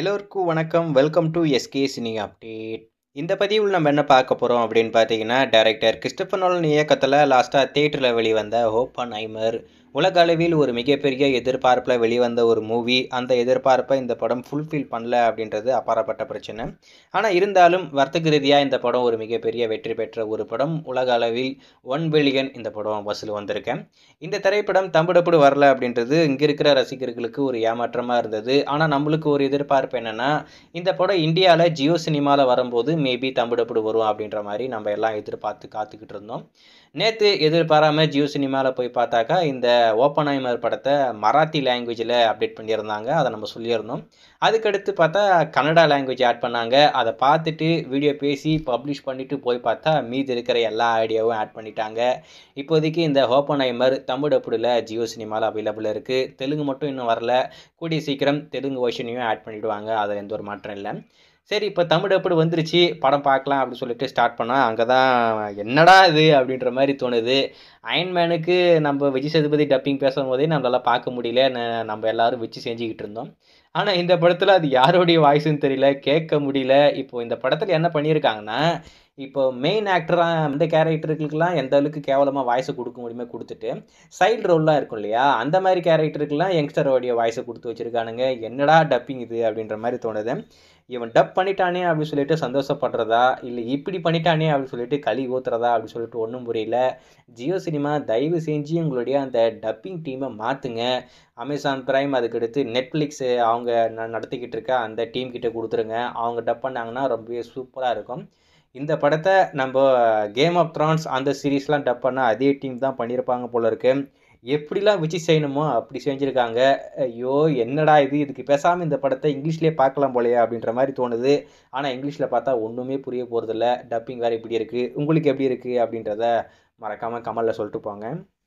எல்லோருக்கும் வணக்கம் welcome to SK cine update இந்த பதிவில் நம்ம என்ன பார்க்க போகிறோம் அப்படின்னு பார்த்தீங்கன்னா டேரக்டர் கிறிஸ்டபனோலன் இயக்கத்தில் லாஸ்ட்டாக தேட்டரில் வெளிவந்த அண்ட் ஐமர் உலக அளவில் ஒரு மிகப்பெரிய எதிர்பார்ப்பில் வெளிவந்த ஒரு மூவி அந்த எதிர்பார்ப்பை இந்த படம் ஃபுல்ஃபில் பண்ணல அப்படின்றது அப்பாறப்பட்ட பிரச்சனை ஆனால் இருந்தாலும் வர்த்தக ரீதியாக இந்த படம் ஒரு மிகப்பெரிய வெற்றி பெற்ற ஒரு படம் உலக அளவில் ஒன் பில்லியன் இந்த படம் வசூல் வந்திருக்கேன் இந்த திரைப்படம் தம்பிடப்படு வரல அப்படின்றது இங்கே இருக்கிற ரசிகர்களுக்கு ஒரு ஏமாற்றமாக இருந்தது ஆனால் நம்மளுக்கு ஒரு எதிர்பார்ப்பு என்னென்னா இந்த படம் இந்தியாவில் ஜியோ சினிமாவில் வரும்போது மேபி தம்பிடப்படு வரும் அப்படின்ற மாதிரி நம்ம எல்லாம் எதிர்பார்த்து காத்துக்கிட்டு இருந்தோம் நேற்று எதிர்பாராமல் ஜியோ சினிமாவில் போய் பார்த்தாக்கா இந்த ஓப்பன் ஐமர் படத்தை மராத்தி லாங்குவேஜில் அப்டேட் பண்ணியிருந்தாங்க அதை நம்ம சொல்லியிருந்தோம் அதுக்கடுத்து பார்த்தா கன்னடா லாங்குவேஜ் ஆட் பண்ணாங்க அதை பார்த்துட்டு வீடியோ பேசி பப்ளிஷ் பண்ணிவிட்டு போய் பார்த்தா மீதி இருக்கிற எல்லா ஐடியாவும் ஆட் பண்ணிட்டாங்க இப்போதைக்கு இந்த ஓப்பன் ஐமர் தமிழ் அப்படில் ஜியோ சினிமாவில் அவைலபிள் இருக்குது தெலுங்கு மட்டும் இன்னும் வரல கூடிய சீக்கிரம் தெலுங்கு வருஷனையும் ஆட் பண்ணிவிடுவாங்க அதில் எந்த ஒரு மாற்றம் இல்லை சரி இப்போ தமிழ் எப்படி வந்துருச்சு படம் பார்க்கலாம் அப்படின்னு சொல்லிட்டு ஸ்டார்ட் பண்ணால் அங்கே தான் என்னடா இது அப்படின்ற மாதிரி தோணுது அயன்மேனுக்கு நம்ம விஜய் சேதுபதி டப்பிங் பேசும்போதே நம்மளால் பார்க்க முடியல நம்ம எல்லாரும் வச்சு செஞ்சுக்கிட்டு இருந்தோம் ஆனால் இந்த படத்தில் அது யாருடைய வாய்ஸுன்னு தெரியல கேட்க முடியல இப்போது இந்த படத்தில் என்ன பண்ணியிருக்காங்கன்னா இப்போ மெயின் ஆக்டராக அந்த கேரக்டருக்குலாம் எந்த அளவுக்கு கேவலமாக வாய்ஸை கொடுக்க முடியுமோ கொடுத்துட்டு சைடு ரோல்லாம் இருக்கும் இல்லையா அந்த மாதிரி கேரக்டருக்குலாம் யங்ஸ்டரோடைய வாய்ஸை கொடுத்து வச்சுருக்கானுங்க என்னடா டப்பிங் இது அப்படின்ற மாதிரி தோணுது இவன் டப் பண்ணிட்டானே அப்படின்னு சொல்லிட்டு சந்தோஷப்படுறதா இல்லை இப்படி பண்ணிட்டானே அப்படின்னு சொல்லிட்டு களி ஊத்துறதா அப்படின்னு சொல்லிட்டு ஒன்றும் புரியல ஜியோ சினிமா தயவு செஞ்சு உங்களுடைய அந்த டப்பிங் டீமை மாற்றுங்க அமேசான் பிரைம் அதுக்கடுத்து நெட்ஃப்ளிக்ஸு அவங்க நடத்திக்கிட்டு இருக்க அந்த டீம் கிட்டே கொடுத்துருங்க அவங்க டப் பண்ணாங்கன்னா ரொம்பவே சூப்பராக இருக்கும் இந்த படத்தை நம்ம கேம் ஆஃப் த்ரான்ஸ் அந்த சீரீஸ்லாம் டப் பண்ணால் அதே டீம் தான் பண்ணியிருப்பாங்க போல இருக்கு எப்படிலாம் விஜய் செய்யணுமோ அப்படி செஞ்சுருக்காங்க ஐயோ என்னடா இது இதுக்கு பேசாமல் இந்த படத்தை இங்கிலீஷ்லேயே பார்க்கலாம் போலையா அப்படின்ற மாதிரி தோணுது ஆனால் இங்கிலீஷில் பார்த்தா ஒன்றுமே புரிய போகிறதில்ல டப்பிங் வேறு இப்படி இருக்குது உங்களுக்கு எப்படி இருக்குது அப்படின்றத மறக்காமல் கமலில் சொல்லிட்டு போங்க